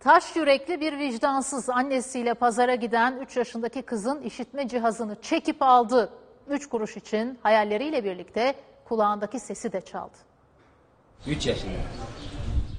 Taş yürekli bir vicdansız annesiyle pazara giden 3 yaşındaki kızın işitme cihazını çekip aldı. 3 kuruş için hayalleriyle birlikte kulağındaki sesi de çaldı. 3 yaşında.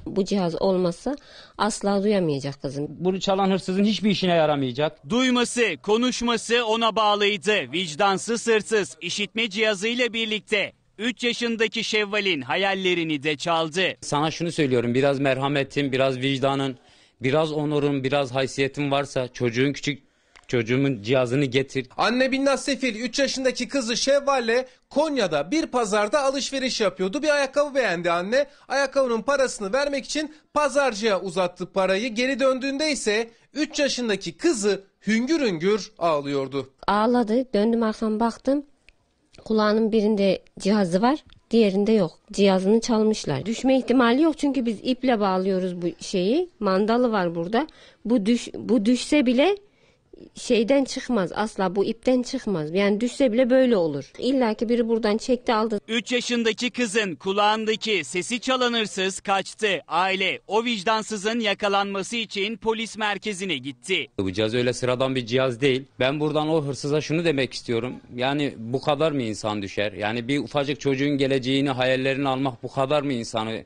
Bu cihaz olmasa asla duyamayacak kızım. Bunu çalan hırsızın hiçbir işine yaramayacak. Duyması, konuşması ona bağlıydı. Vicdansız hırsız işitme cihazıyla birlikte 3 yaşındaki Şevval'in hayallerini de çaldı. Sana şunu söylüyorum biraz merhametin, biraz vicdanın, Biraz onurun, biraz haysiyetin varsa çocuğun küçük çocuğumun cihazını getir. Anne Binnaz Sefil 3 yaşındaki kızı Şevval'le Konya'da bir pazarda alışveriş yapıyordu. Bir ayakkabı beğendi anne. Ayakkabının parasını vermek için pazarcıya uzattı parayı. Geri döndüğünde ise 3 yaşındaki kızı hüngür hüngür ağlıyordu. Ağladı. Döndüm arkam baktım. Kulağının birinde cihazı var. Diğerinde yok. Cihazını çalmışlar. Düşme ihtimali yok çünkü biz iple bağlıyoruz bu şeyi. Mandalı var burada. Bu düş bu düşse bile şeyden çıkmaz asla bu ipten çıkmaz. Yani düşse bile böyle olur. İlla ki biri buradan çekti aldı. 3 yaşındaki kızın kulağındaki sesi çalanırsız kaçtı. Aile o vicdansızın yakalanması için polis merkezine gitti. Bu cihaz öyle sıradan bir cihaz değil. Ben buradan o hırsıza şunu demek istiyorum. Yani bu kadar mı insan düşer? Yani bir ufacık çocuğun geleceğini, hayallerini almak bu kadar mı insanı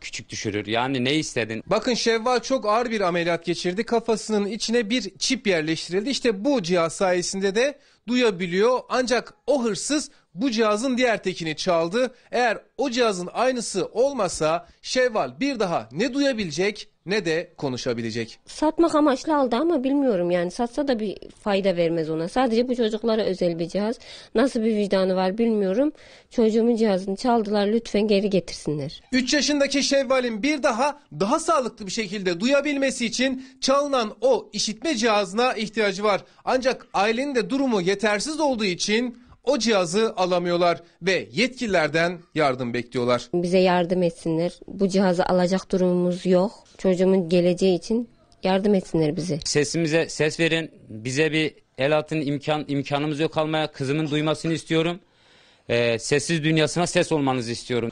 küçük düşürür. Yani ne istedin? Bakın Şevval çok ağır bir ameliyat geçirdi. Kafasının içine bir çip yerleştirildi. İşte bu cihaz sayesinde de duyabiliyor. Ancak o hırsız bu cihazın diğer tekini çaldı. Eğer o cihazın aynısı olmasa Şevval bir daha ne duyabilecek ne de konuşabilecek. Satmak amaçlı aldı ama bilmiyorum yani satsa da bir fayda vermez ona. Sadece bu çocuklara özel bir cihaz. Nasıl bir vicdanı var bilmiyorum. Çocuğumun cihazını çaldılar lütfen geri getirsinler. 3 yaşındaki Şevval'in bir daha daha sağlıklı bir şekilde duyabilmesi için çalınan o işitme cihazına ihtiyacı var. Ancak ailenin de durumu yetersiz olduğu için o cihazı alamıyorlar ve yetkililerden yardım bekliyorlar. Bize yardım etsinler. Bu cihazı alacak durumumuz yok. Çocuğumun geleceği için yardım etsinler bize. Sesimize ses verin. Bize bir el atın imkan imkanımız yok almaya. Kızımın duymasını istiyorum. Ee, sessiz dünyasına ses olmanızı istiyorum.